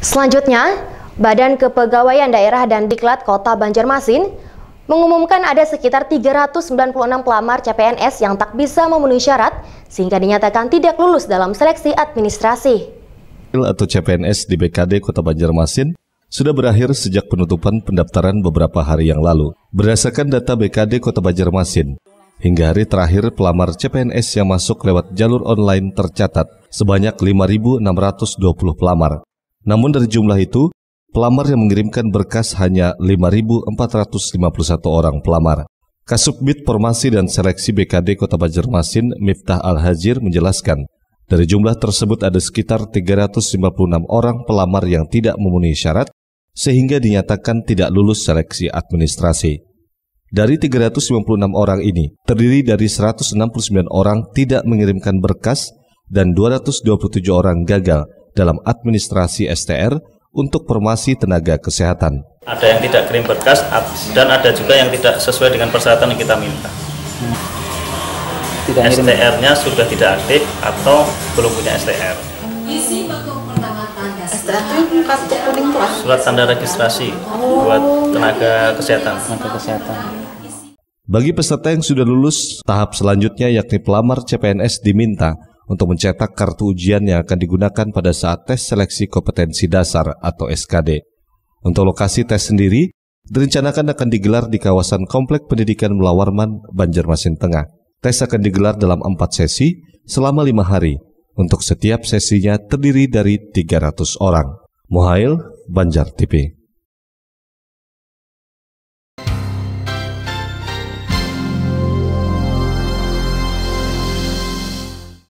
Selanjutnya, Badan Kepegawaian Daerah dan Diklat Kota Banjarmasin mengumumkan ada sekitar 396 pelamar CPNS yang tak bisa memenuhi syarat sehingga dinyatakan tidak lulus dalam seleksi administrasi. Atau CPNS di BKD Kota Banjarmasin sudah berakhir sejak penutupan pendaftaran beberapa hari yang lalu. Berdasarkan data BKD Kota Banjarmasin, Hingga hari terakhir pelamar CPNS yang masuk lewat jalur online tercatat sebanyak 5.620 pelamar. Namun dari jumlah itu, pelamar yang mengirimkan berkas hanya 5.451 orang pelamar. Kasubbit Formasi dan Seleksi BKD Kota Banjarmasin Miftah Al-Hajir menjelaskan, dari jumlah tersebut ada sekitar 356 orang pelamar yang tidak memenuhi syarat sehingga dinyatakan tidak lulus seleksi administrasi. Dari 356 orang ini, terdiri dari 169 orang tidak mengirimkan berkas dan 227 orang gagal dalam administrasi STR untuk formasi tenaga kesehatan. Ada yang tidak kirim berkas dan ada juga yang tidak sesuai dengan persyaratan yang kita minta. STR-nya sudah tidak aktif atau belum punya STR. STR itu kartu kuning Surat tanda registrasi buat tenaga kesehatan. Tenaga kesehatan. Bagi peserta yang sudah lulus, tahap selanjutnya yakni pelamar CPNS diminta untuk mencetak kartu ujian yang akan digunakan pada saat tes seleksi kompetensi dasar atau SKD. Untuk lokasi tes sendiri, direncanakan akan digelar di kawasan Komplek Pendidikan Melawarman, Banjarmasin Tengah. Tes akan digelar dalam empat sesi selama lima hari. Untuk setiap sesinya terdiri dari 300 orang. Muhail, Banjar TV.